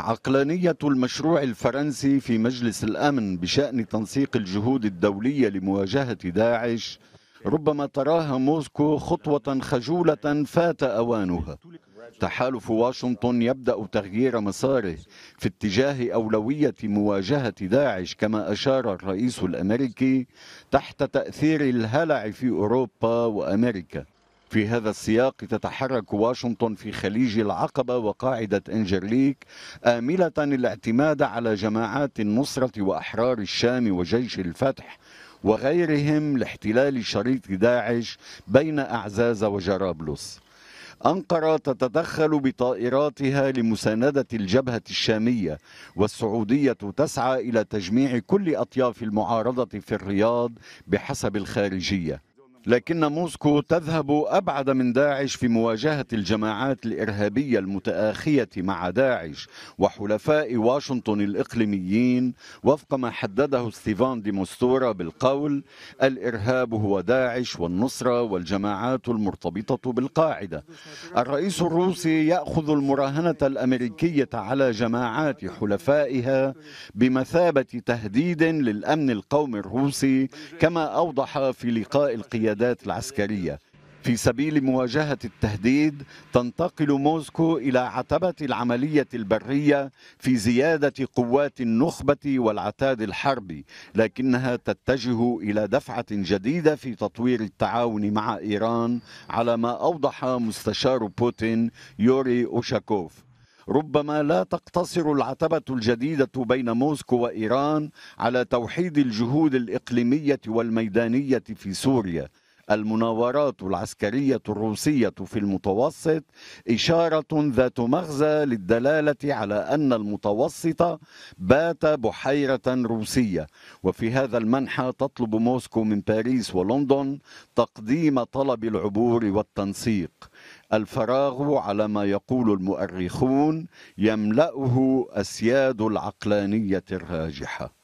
عقلانية المشروع الفرنسي في مجلس الأمن بشأن تنسيق الجهود الدولية لمواجهة داعش ربما تراها موسكو خطوة خجولة فات أوانها تحالف واشنطن يبدأ تغيير مساره في اتجاه أولوية مواجهة داعش كما أشار الرئيس الأمريكي تحت تأثير الهلع في أوروبا وأمريكا في هذا السياق تتحرك واشنطن في خليج العقبة وقاعدة إنجرليك آملة الاعتماد على جماعات النصرة وأحرار الشام وجيش الفتح وغيرهم لاحتلال شريط داعش بين أعزاز وجرابلس أنقرة تتدخل بطائراتها لمساندة الجبهة الشامية والسعودية تسعى إلى تجميع كل أطياف المعارضة في الرياض بحسب الخارجية لكن موسكو تذهب أبعد من داعش في مواجهة الجماعات الإرهابية المتآخية مع داعش وحلفاء واشنطن الإقليميين وفق ما حدده ستيفان دي موستورا بالقول الإرهاب هو داعش والنصرة والجماعات المرتبطة بالقاعدة الرئيس الروسي يأخذ المراهنة الأمريكية على جماعات حلفائها بمثابة تهديد للأمن القومي الروسي كما أوضح في لقاء القيادة القيادات العسكريه في سبيل مواجهة التهديد تنتقل موسكو إلى عتبة العملية البرية في زيادة قوات النخبة والعتاد الحربي لكنها تتجه إلى دفعة جديدة في تطوير التعاون مع إيران على ما أوضح مستشار بوتين يوري أوشاكوف ربما لا تقتصر العتبة الجديدة بين موسكو وإيران على توحيد الجهود الإقليمية والميدانية في سوريا المناورات العسكرية الروسية في المتوسط إشارة ذات مغزى للدلالة على أن المتوسط بات بحيرة روسية وفي هذا المنحى تطلب موسكو من باريس ولندن تقديم طلب العبور والتنسيق الفراغ على ما يقول المؤرخون يملأه أسياد العقلانية الراجحة